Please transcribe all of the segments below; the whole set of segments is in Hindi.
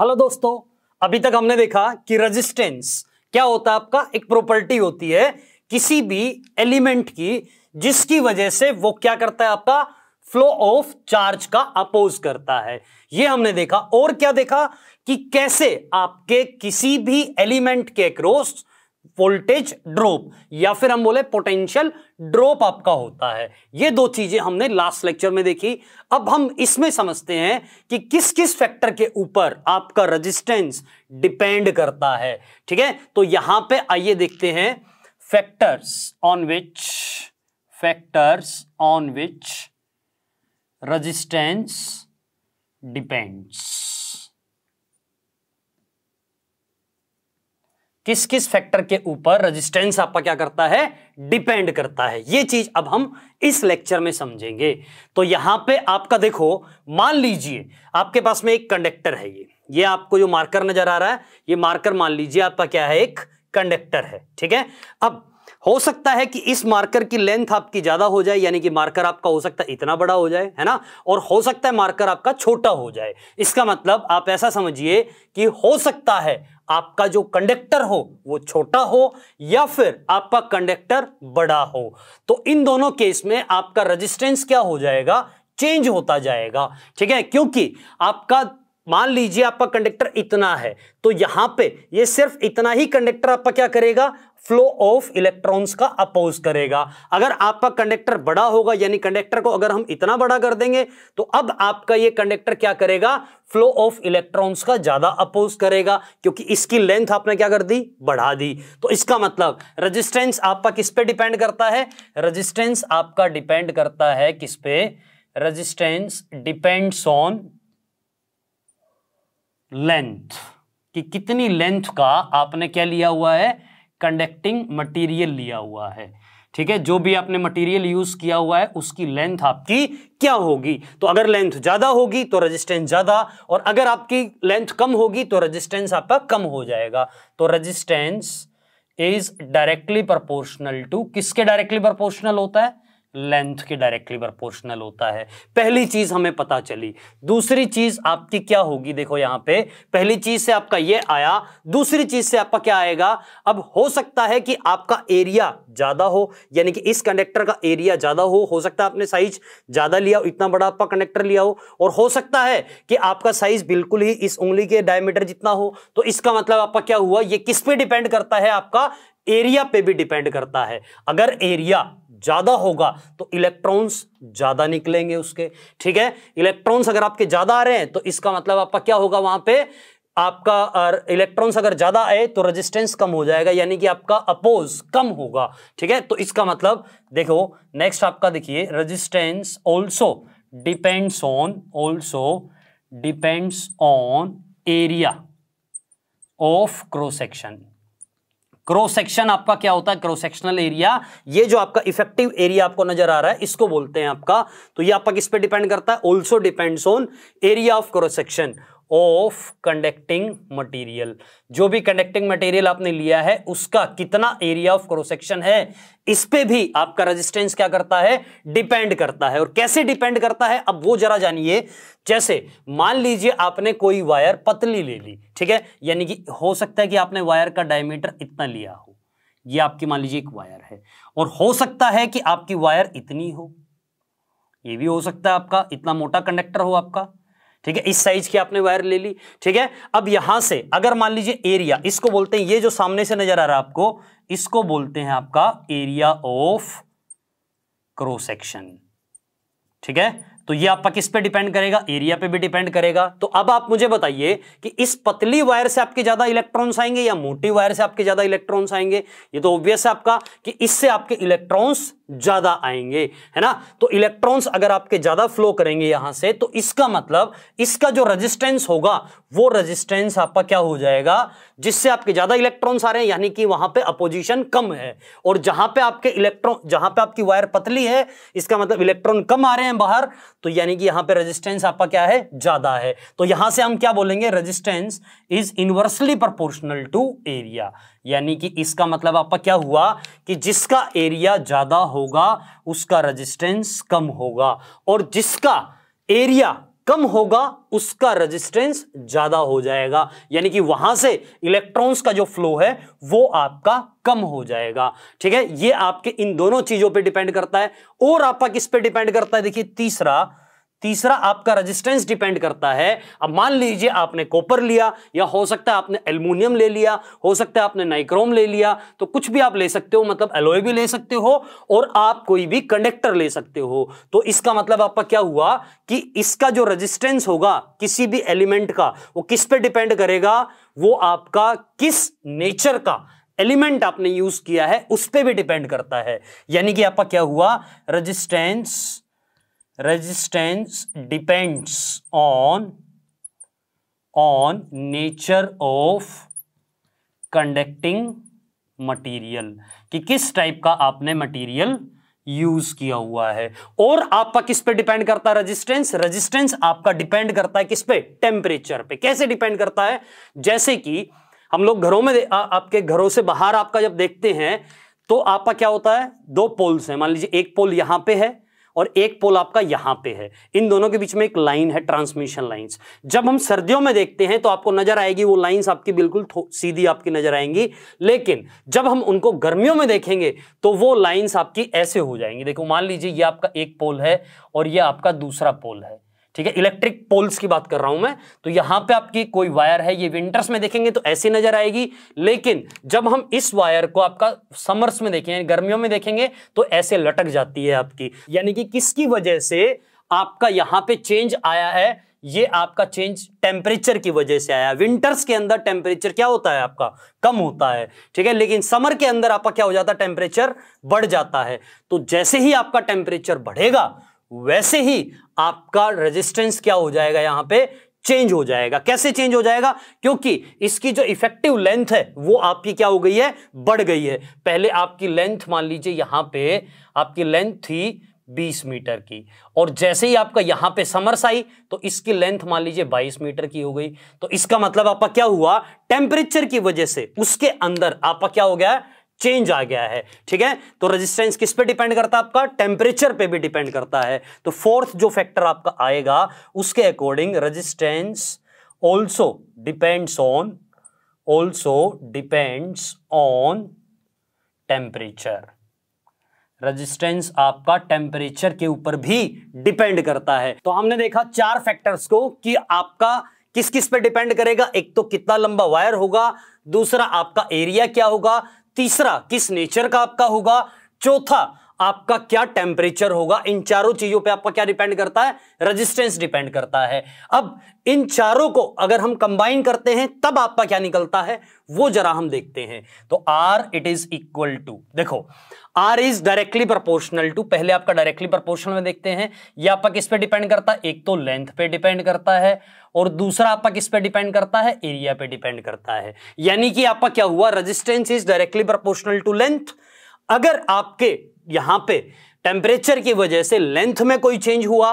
हेलो दोस्तों अभी तक हमने देखा कि रेजिस्टेंस क्या होता है आपका एक प्रॉपर्टी होती है किसी भी एलिमेंट की जिसकी वजह से वो क्या करता है आपका फ्लो ऑफ चार्ज का अपोज करता है ये हमने देखा और क्या देखा कि कैसे आपके किसी भी एलिमेंट के क्रोस्ट वोल्टेज ड्रॉप या फिर हम बोले पोटेंशियल ड्रॉप आपका होता है ये दो चीजें हमने लास्ट लेक्चर में देखी अब हम इसमें समझते हैं कि किस किस फैक्टर के ऊपर आपका रेजिस्टेंस डिपेंड करता है ठीक है तो यहां पे आइए देखते हैं factors on which factors on which resistance depends किस किस फैक्टर के ऊपर रेजिस्टेंस आपका क्या करता है डिपेंड करता है ये चीज अब हम इस लेक्चर में समझेंगे तो यहां पे आपका देखो मान लीजिए आपके पास में एक कंडक्टर है ये ये आपको जो मार्कर नजर आ रहा है ये मार्कर मान लीजिए आपका क्या है एक कंडक्टर है ठीक है अब हो सकता है कि इस मार्कर की लेंथ आपकी ज़्यादा हो जाए यानी कि मार्कर आपका हो सकता है इतना बड़ा हो जाए है ना और हो सकता है मार्कर आपका छोटा हो जाए इसका मतलब आप ऐसा समझिए कि हो सकता है आपका जो कंडक्टर हो वो छोटा हो या फिर आपका कंडक्टर बड़ा हो तो इन दोनों केस में आपका रजिस्टेंस क्या हो जाएगा चेंज होता जाएगा ठीक है क्योंकि आपका मान लीजिए आपका कंडक्टर इतना है तो यहां पे ये सिर्फ इतना ही कंडक्टर आपका क्या करेगा फ्लो ऑफ इलेक्ट्रॉन्स का अपोज करेगा अगर आपका कंडक्टर बड़ा होगा यानी कंडक्टर को अगर हम इतना बड़ा कर देंगे तो अब आपका ये कंडक्टर क्या करेगा फ्लो ऑफ इलेक्ट्रॉन्स का ज्यादा अपोज करेगा क्योंकि इसकी लेंथ आपने क्या कर दी बढ़ा दी तो इसका मतलब रजिस्टेंस आपका किस पे डिपेंड करता है रजिस्टेंस आपका डिपेंड करता है किस पे रजिस्टेंस डिपेंड्स ऑन लेंथ कि कितनी लेंथ का आपने क्या लिया हुआ है कंडक्टिंग मटेरियल लिया हुआ है ठीक है जो भी आपने मटेरियल यूज किया हुआ है उसकी लेंथ आपकी क्या होगी तो अगर लेंथ ज्यादा होगी तो रेजिस्टेंस ज्यादा और अगर आपकी लेंथ कम होगी तो रेजिस्टेंस आपका कम हो जाएगा तो resistance is directly proportional to किसके डायरेक्टली प्रोपोर्शनल होता है लेंथ के डायरेक्टली प्रोपोर्शनल होता है पहली चीज हमें पता चली दूसरी चीज आपकी क्या होगी देखो यहां पे पहली चीज से आपका ये आया दूसरी चीज से आपका क्या आएगा अब हो सकता है कि आपका एरिया ज्यादा हो यानी कि इस कंडक्टर का एरिया ज्यादा हो हो सकता है आपने साइज ज्यादा लिया हो इतना बड़ा आपका कंडक्टर लिया हो और हो सकता है कि आपका साइज बिल्कुल ही इस उंगली के डायमीटर जितना हो तो इसका मतलब आपका क्या हुआ ये किस पे डिपेंड करता है आपका एरिया पे भी डिपेंड करता है अगर एरिया ज़्यादा होगा तो इलेक्ट्रॉन्स ज़्यादा निकलेंगे उसके ठीक है इलेक्ट्रॉन्स अगर आपके ज़्यादा आ रहे हैं तो इसका मतलब आपका क्या होगा वहां पे आपका इलेक्ट्रॉन्स अगर ज़्यादा आए तो रेजिस्टेंस कम हो जाएगा यानी कि आपका अपोज कम होगा ठीक है तो इसका मतलब देखो नेक्स्ट आपका देखिए resistance also depends on also depends on area of cross section cross section आपका क्या होता है क्रॉस सेक्शनल एरिया ये जो आपका इफेक्टिव एरिया आपको नजर आ रहा है इसको बोलते हैं आपका तो ये आपका किस पे डिपेंड करता है also depends on area of cross section of conducting material जो भी कंडक्टिंग मटेरियल आपने लिया है उसका कितना एरिया ऑफ क्रोसेक्शन है इस पे भी आपका रेजिस्टेंस क्या करता है डिपेंड करता है और कैसे डिपेंड करता है अब वो जरा जानिए जैसे मान लीजिए आपने कोई वायर पतली ले ली ठीक है यानी कि हो सकता है कि आपने वायर का डायमीटर इतना लिया हो ये आपकी मान लीजिए एक वायर है और हो सकता है कि आपकी वायर इतनी हो ये भी हो सकता है आपका इतना मोटा कंडक्टर हो आपका ठीक है इस साइज की आपने वायर ले ली ठीक है अब यहां से अगर मान लीजिए एरिया इसको बोलते हैं ये जो सामने से नजर आ रहा है आपको इसको बोलते हैं आपका एरिया ऑफ क्रोसेक्शन ठीक है तो ये आपका किस पे डिपेंड करेगा एरिया पे भी डिपेंड करेगा तो अब आप मुझे बताइए कि इस पतली वायर से आपके ज्यादा इलेक्ट्रॉन्स आएंगे या मोटी वायर से आपके ज्यादा इलेक्ट्रॉन्स आएंगे ये तो ऑब्वियस है आपका कि इससे आपके इलेक्ट्रॉन्स ज्यादा आएंगे है ना तो इलेक्ट्रॉन्स अगर आपके ज्यादा फ्लो करेंगे यहां से तो इसका मतलब इसका जो रजिस्टेंस होगा वो रजिस्टेंस आपका क्या हो जाएगा जिससे आपके ज्यादा इलेक्ट्रॉन्स आ रहे हैं यानी कि वहां पे अपोजिशन कम है और जहां पे आपके इलेक्ट्रॉन जहां पे आपकी वायर पतली है इसका मतलब इलेक्ट्रॉन कम आ रहे हैं बाहर तो यानी कि यहां पे रेजिस्टेंस आपका क्या है ज्यादा है तो यहां से हम क्या बोलेंगे resistance is inversely proportional to area यानी कि इसका मतलब आपका क्या हुआ कि जिसका एरिया ज्यादा होगा उसका रजिस्टेंस कम होगा और जिसका एरिया कम होगा उसका रेजिस्टेंस ज्यादा हो जाएगा यानी कि वहां से इलेक्ट्रॉन्स का जो फ्लो है वो आपका कम हो जाएगा ठीक है ये आपके इन दोनों चीजों पे डिपेंड करता है और आपका किस पे डिपेंड करता है देखिए तीसरा तीसरा आपका रेजिस्टेंस डिपेंड करता है अब मान लीजिए आपने कॉपर लिया या हो सकता है आपने एल्यूमिनियम ले लिया हो सकता है आपने नाइक्रोम ले लिया तो कुछ भी आप ले सकते हो मतलब एलोय भी ले सकते हो और आप कोई भी कंडक्टर ले सकते हो तो इसका मतलब आपका क्या हुआ कि इसका जो रजिस्टेंस होगा किसी भी एलिमेंट का वो किस पर डिपेंड करेगा वो आपका किस नेचर का एलिमेंट आपने यूज किया है उस पर भी डिपेंड करता है यानी कि आपका क्या हुआ resistance resistance depends on on nature of conducting material कि किस टाइप का आपने मटीरियल यूज किया हुआ है और आपका किस पे डिपेंड करता है रेजिस्टेंस रेजिस्टेंस आपका डिपेंड करता है किस पे टेम्परेचर पे कैसे डिपेंड करता है जैसे कि हम लोग घरों में आ, आपके घरों से बाहर आपका जब देखते हैं तो आपका क्या होता है दो पोल्स हैं मान लीजिए एक पोल यहां पे है और एक पोल आपका यहां पे है इन दोनों के बीच में एक लाइन है ट्रांसमिशन लाइंस जब हम सर्दियों में देखते हैं तो आपको नजर आएगी वो लाइंस आपकी बिल्कुल सीधी आपकी नजर आएंगी लेकिन जब हम उनको गर्मियों में देखेंगे तो वो लाइंस आपकी ऐसे हो जाएंगी देखो मान लीजिए ये आपका एक पोल है और ये आपका दूसरा पोल है ठीक है इलेक्ट्रिक पोल्स की बात कर रहा हूं मैं तो यहां पे आपकी कोई वायर है ये विंटर्स में देखेंगे तो ऐसी नजर आएगी लेकिन जब हम इस वायर को आपका समर्स में देखेंगे गर्मियों में देखेंगे तो ऐसे लटक जाती है आपकी यानी कि किसकी वजह से आपका यहां पर चेंज आया है ये आपका चेंज टेम्परेचर की वजह से आया विंटर्स के अंदर टेम्परेचर क्या होता है आपका कम होता है ठीक है लेकिन समर के अंदर आपका क्या हो जाता है टेम्परेचर बढ़ जाता है तो जैसे ही आपका टेम्परेचर बढ़ेगा वैसे ही आपका रेजिस्टेंस क्या हो जाएगा यहां पे चेंज हो जाएगा कैसे चेंज हो जाएगा क्योंकि इसकी जो इफेक्टिव लेंथ है वो आपकी क्या हो गई है बढ़ गई है पहले आपकी लेंथ मान लीजिए यहां पे आपकी लेंथ थी 20 मीटर की और जैसे ही आपका यहां पे समर्स आई तो इसकी लेंथ मान लीजिए 22 मीटर की हो गई तो इसका मतलब आपका क्या हुआ टेम्परेचर की वजह से उसके अंदर आपका क्या हो गया है चेंज आ गया है ठीक है तो रेजिस्टेंस किस पे डिपेंड करता है आपका टेम्परेचर पे भी डिपेंड करता है तो फोर्थ जो फैक्टर आपका आएगा उसके according resistance also depends on also depends on temperature resistance आपका टेम्परेचर के ऊपर भी डिपेंड करता है तो हमने देखा चार फैक्टर्स को कि आपका किस किस पे डिपेंड करेगा एक तो कितना लंबा वायर होगा दूसरा आपका एरिया क्या होगा तीसरा किस नेचर का आपका होगा चौथा आपका क्या टेम्परेचर होगा इन चारों चीजों पे आपका क्या डिपेंड करता है रेजिस्टेंस डिपेंड करता है अब इन चारों को अगर हम कंबाइन करते हैं तब आपका क्या निकलता है वो जरा हम देखते हैं तो R it is equal to देखो R is directly proportional to पहले आपका डायरेक्टली प्रोपोर्शनल में देखते हैं ये आपका किस पे डिपेंड करता है एक तो लेंथ पे डिपेंड करता है और दूसरा आपका किस पे डिपेंड करता है एरिया पे डिपेंड करता है यानी कि आपका क्या हुआ resistance is directly proportional to length अगर आपके यहां पे टेम्परेचर की वजह से लेंथ में कोई चेंज हुआ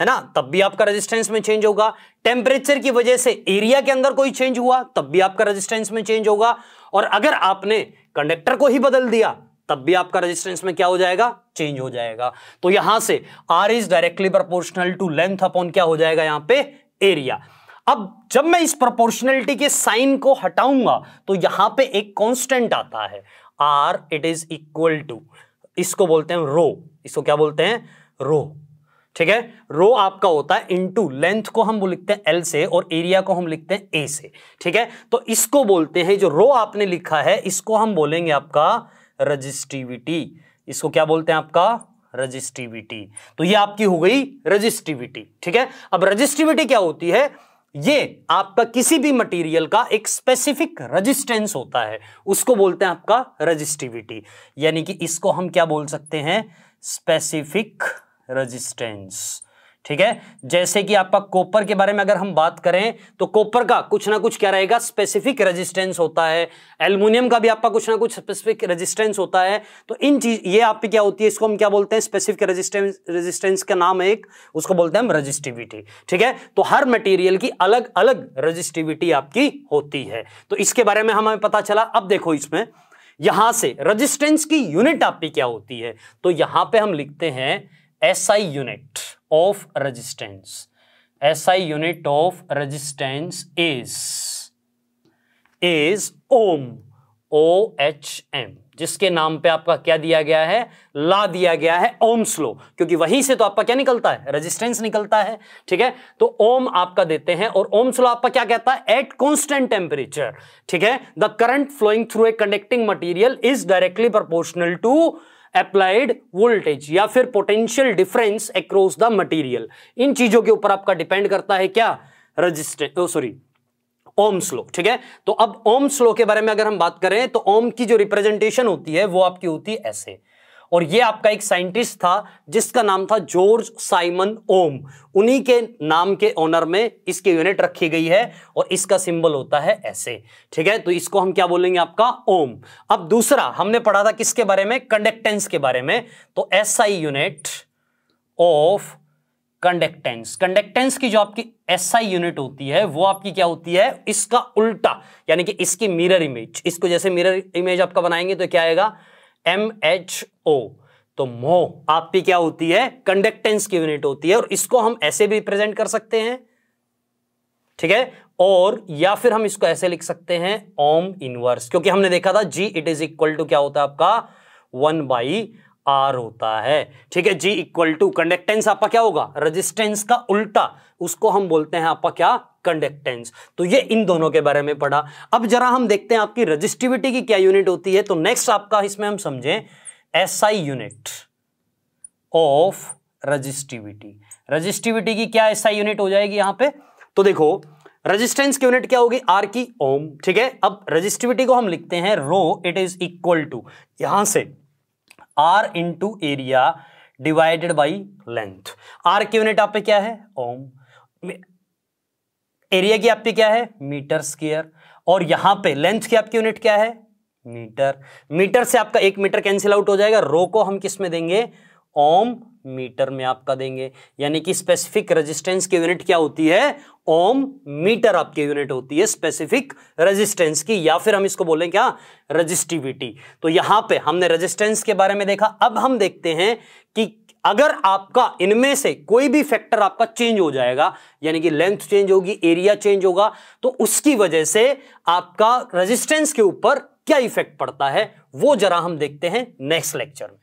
है ना तब भी आपका रेजिस्टेंस में चेंज होगा टेम्परेचर की वजह से एरिया के अंदर कोई चेंज हुआ तब भी आपका रेजिस्टेंस में चेंज होगा और अगर आपने कंडक्टर को ही बदल दिया तब भी आपका रेजिस्टेंस में क्या हो जाएगा चेंज हो जाएगा तो यहां से R is directly proportional to length upon क्या हो जाएगा यहां पे एरिया अब जब मैं इस प्रोपोर्शनलिटी के साइन को हटाऊंगा तो यहां पे एक कांस्टेंट आता है R it is equal to इसको बोलते हैं रो इसको क्या बोलते हैं रो ठीक है रो आपका होता है इनटू लेंथ को हम लिखते हैं एल से और एरिया को हम लिखते हैं ए से ठीक है तो इसको बोलते हैं जो रो आपने लिखा है इसको हम बोलेंगे आपका रजिस्टिविटी इसको क्या बोलते हैं आपका रजिस्टिविटी तो ये आपकी हो गई रजिस्टिविटी ठीक है अब रजिस्टिविटी क्या होती है ये आपका किसी भी मटेरियल का एक स्पेसिफिक रेजिस्टेंस होता है उसको बोलते हैं आपका रेजिस्टिविटी यानी कि इसको हम क्या बोल सकते हैं स्पेसिफिक रेजिस्टेंस ठीक है जैसे कि आपका कॉपर के बारे में अगर हम बात करें तो कॉपर का कुछ ना कुछ क्या रहेगा स्पेसिफिक रेजिस्टेंस होता है एल्यूमिनियम का भी आपका कुछ ना कुछ स्पेसिफिक रेजिस्टेंस होता है तो इन चीज ये आपकी क्या होती है इसको हम क्या बोलते हैं स्पेसिफिक रेजिस्टेंस रेजिस्टेंस का नाम है एक उसको बोलते हैं हम रजिस्टिविटी ठीक है तो हर मटीरियल की अलग अलग रजिस्टिविटी आपकी होती है तो इसके बारे में हमें पता चला अब देखो इसमें यहां से रजिस्टेंस की यूनिट आपकी क्या होती है तो यहां पर हम लिखते हैं S SI unit of resistance SI unit of resistance is is ohm O H M जिसके नाम पे आपका क्या दिया गया है ला दिया गया है ओम स्लो क्योंकि वहीं से तो आपका क्या निकलता है रेजिस्टेंस निकलता है ठीक है तो ओम आपका देते हैं और ओम स्लो आपका क्या कहता है एट कॉन्स्टेंट टेम्परेचर ठीक है the current flowing through a conducting material is directly proportional to applied voltage या फिर potential difference across the material इन चीजों के ऊपर आपका डिपेंड करता है क्या रजिस्टर सॉरी ओम स्लो ठीक है तो अब ओम स्लो के बारे में अगर हम बात करें तो ओम की जो रिप्रेजेंटेशन होती है वो आपकी होती है ऐसे और ये आपका एक साइंटिस्ट था जिसका नाम था जॉर्ज साइमन ओम उन्हीं के नाम के ऑनर में इसकी यूनिट रखी गई है और इसका सिंबल होता है ऐसे ठीक है तो इसको हम क्या बोलेंगे आपका ओम अब दूसरा हमने पढ़ा था किसके बारे में कंडक्टेंस के बारे में तो S I unit of conductance conductance की जो आपकी एसआई यूनिट होती है वो आपकी क्या होती है इसका उल्टा यानी कि इसकी मिरर इमेज इसको जैसे मिरर इमेज आपका बनाएंगे तो क्या आएगा एम एच ओ तो मो आपकी क्या होती है कंडक्टेंस की यूनिट होती है और इसको हम ऐसे भी रिप्रेजेंट कर सकते हैं ठीक है और या फिर हम इसको ऐसे लिख सकते हैं ओम इनवर्स क्योंकि हमने देखा था G it is equal to क्या होता है आपका वन बाई आर होता है ठीक है जी इक्वल टू कंडक्टेंस आपका क्या होगा रेजिस्टेंस का उल्टा उसको हम बोलते हैं आपका क्या कंडक्टेंस तो ये इन दोनों के बारे में पढ़ा अब जरा हम देखते हैं आपकी रजिस्टिविटी की क्या यूनिट होती है तो नेक्स्ट आपका इसमें हम समझें SI unit of resistivity resistivity की क्या एसआई यूनिट हो जाएगी यहां पे तो देखो रजिस्टेंस की यूनिट क्या होगी आर की ओम ठीक है अब रजिस्टिविटी को हम लिखते हैं rho it is equal to यहां से R into area divided by length R की यूनिट आप पे क्या है ओम एरिया की आपकी क्या है मीटर स्क्र और यहां पे लेंथ की आपकी यूनिट क्या है मीटर मीटर से आपका एक मीटर कैंसिल आउट हो जाएगा रो को हम किस में देंगे ओम मीटर में आपका देंगे यानी कि स्पेसिफिक रेजिस्टेंस की यूनिट क्या होती है ओम मीटर आपकी यूनिट होती है स्पेसिफिक रेजिस्टेंस की या फिर हम इसको बोलें क्या रजिस्टिविटी तो यहां पे हमने रेजिस्टेंस के बारे में देखा अब हम देखते हैं कि अगर आपका इनमें से कोई भी फैक्टर आपका चेंज हो जाएगा यानी कि लेंथ चेंज होगी एरिया चेंज होगा तो उसकी वजह से आपका रेजिस्टेंस के ऊपर क्या इफेक्ट पड़ता है वो जरा हम देखते हैं नेक्स्ट लेक्चर में